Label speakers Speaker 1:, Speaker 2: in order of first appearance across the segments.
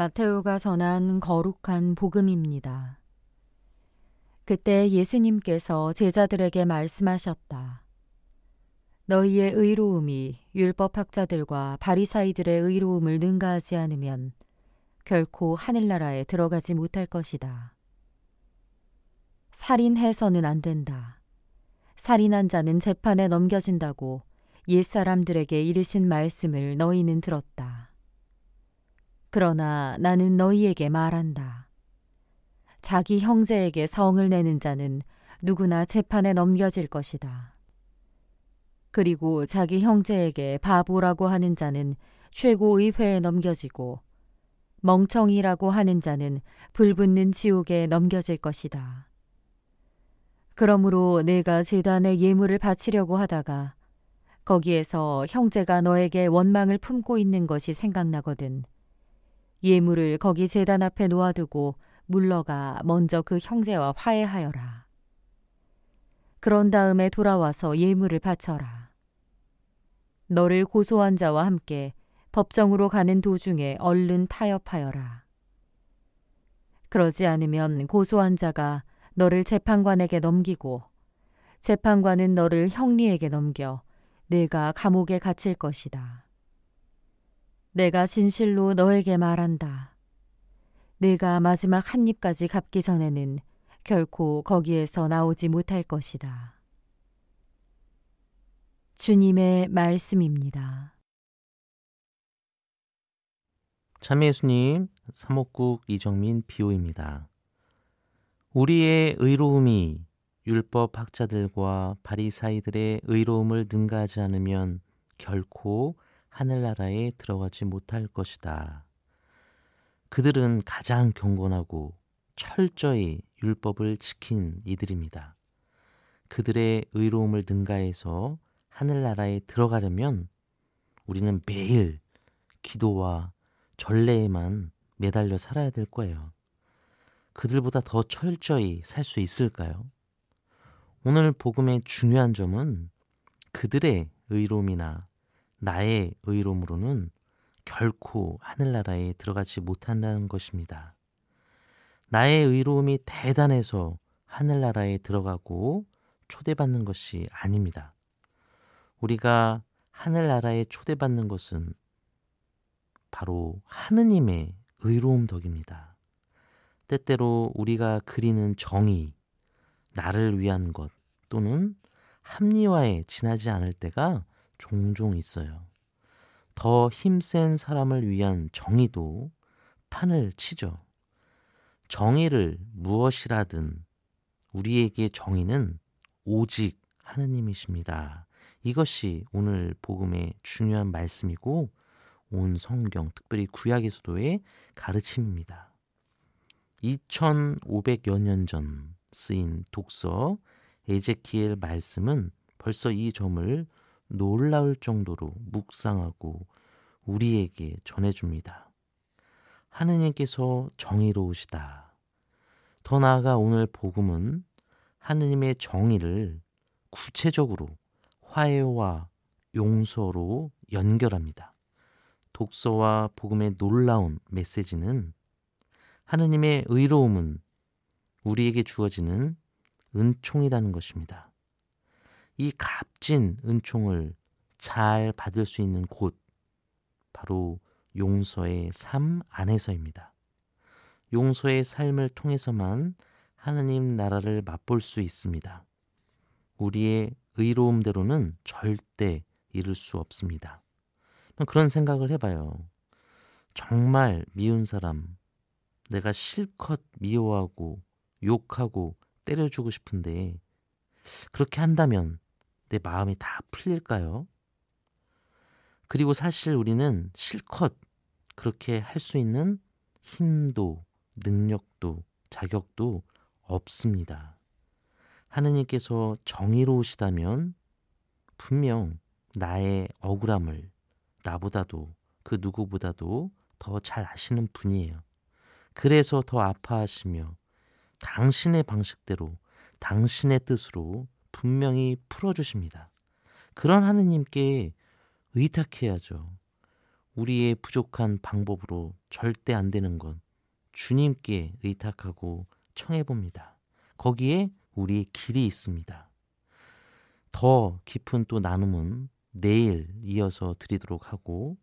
Speaker 1: 마테오가 전한 거룩한 복음입니다. 그때 예수님께서 제자들에게 말씀하셨다. 너희의 의로움이 율법학자들과 바리사이들의 의로움을 능가하지 않으면 결코 하늘나라에 들어가지 못할 것이다. 살인해서는 안 된다. 살인한 자는 재판에 넘겨진다고 옛사람들에게 이르신 말씀을 너희는 들었다. 그러나 나는 너희에게 말한다. 자기 형제에게 성을 내는 자는 누구나 재판에 넘겨질 것이다. 그리고 자기 형제에게 바보라고 하는 자는 최고의회에 넘겨지고 멍청이라고 하는 자는 불붙는 지옥에 넘겨질 것이다. 그러므로 내가 재단에 예물을 바치려고 하다가 거기에서 형제가 너에게 원망을 품고 있는 것이 생각나거든. 예물을 거기 재단 앞에 놓아두고 물러가 먼저 그 형제와 화해하여라. 그런 다음에 돌아와서 예물을 바쳐라. 너를 고소한 자와 함께 법정으로 가는 도중에 얼른 타협하여라. 그러지 않으면 고소한 자가 너를 재판관에게 넘기고 재판관은 너를 형리에게 넘겨 내가 감옥에 갇힐 것이다. 내가 진실로 너에게 말한다. 내가 마지막 한 입까지 갚기 전에는 결코 거기에서 나오지 못할 것이다. 주님의 말씀입니다.
Speaker 2: 참 예수님, 사목국 이정민 비오입니다. 우리의 의로움이 율법 학자들과 바리사이들의 의로움을 능가하지 않으면 결코 하늘나라에 들어가지 못할 것이다. 그들은 가장 경건하고 철저히 율법을 지킨 이들입니다. 그들의 의로움을 능가해서 하늘나라에 들어가려면 우리는 매일 기도와 전례에만 매달려 살아야 될 거예요. 그들보다 더 철저히 살 수 있을까요? 오늘 복음의 중요한 점은 그들의 의로움이나 나의 의로움으로는 결코 하늘나라에 들어가지 못한다는 것입니다. 나의 의로움이 대단해서 하늘나라에 들어가고 초대받는 것이 아닙니다. 우리가 하늘나라에 초대받는 것은 바로 하느님의 의로움 덕입니다. 때때로 우리가 그리는 정의, 나를 위한 것 또는 합리화에 지나지 않을 때가 종종 있어요. 더 힘센 사람을 위한 정의도 판을 치죠. 정의를 무엇이라든 우리에게 정의는 오직 하느님이십니다. 이것이 오늘 복음의 중요한 말씀이고 온 성경, 특별히 구약에서도의 가르침입니다. 2500여 년 전 쓰인 독서 에제키엘 말씀은 벌써 이 점을 놀라울 정도로 묵상하고 우리에게 전해줍니다. 하느님께서 정의로우시다. 더 나아가 오늘 복음은 하느님의 정의를 구체적으로 화해와 용서로 연결합니다. 독서와 복음의 놀라운 메시지는 하느님의 의로움은 우리에게 주어지는 은총이라는 것입니다. 이 값진 은총을 잘 받을 수 있는 곳 바로 용서의 삶 안에서입니다. 용서의 삶을 통해서만 하나님 나라를 맛볼 수 있습니다. 우리의 의로움대로는 절대 이룰 수 없습니다. 그런 생각을 해봐요. 정말 미운 사람, 내가 실컷 미워하고 욕하고 때려주고 싶은데 그렇게 한다면 내 마음이 다 풀릴까요? 그리고 사실 우리는 실컷 그렇게 할 수 있는 힘도, 능력도, 자격도 없습니다. 하느님께서 정의로우시다면 분명 나의 억울함을 나보다도 그 누구보다도 더 잘 아시는 분이에요. 그래서 더 아파하시며 당신의 방식대로 당신의 뜻으로 분명히 풀어주십니다. 그런 하느님께 의탁해야죠. 우리의 부족한 방법으로 절대 안 되는 건 주님께 의탁하고 청해봅니다. 거기에 우리의 길이 있습니다. 더 깊은 또 나눔은 내일 이어서 드리도록 하고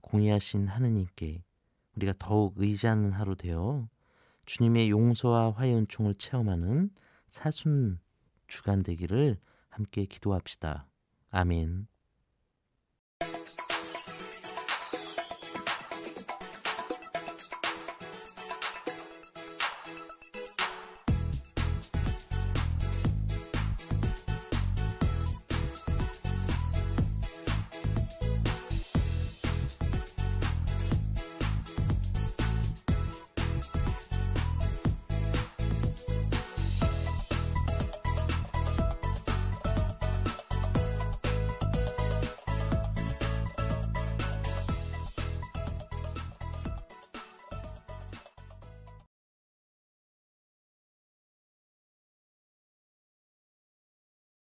Speaker 2: 공의하신 하느님께 우리가 더욱 의지하는 하루 되어 주님의 용서와 화의 은총을 체험하는 사순 주간 되기를 함께 기도합시다. 아멘.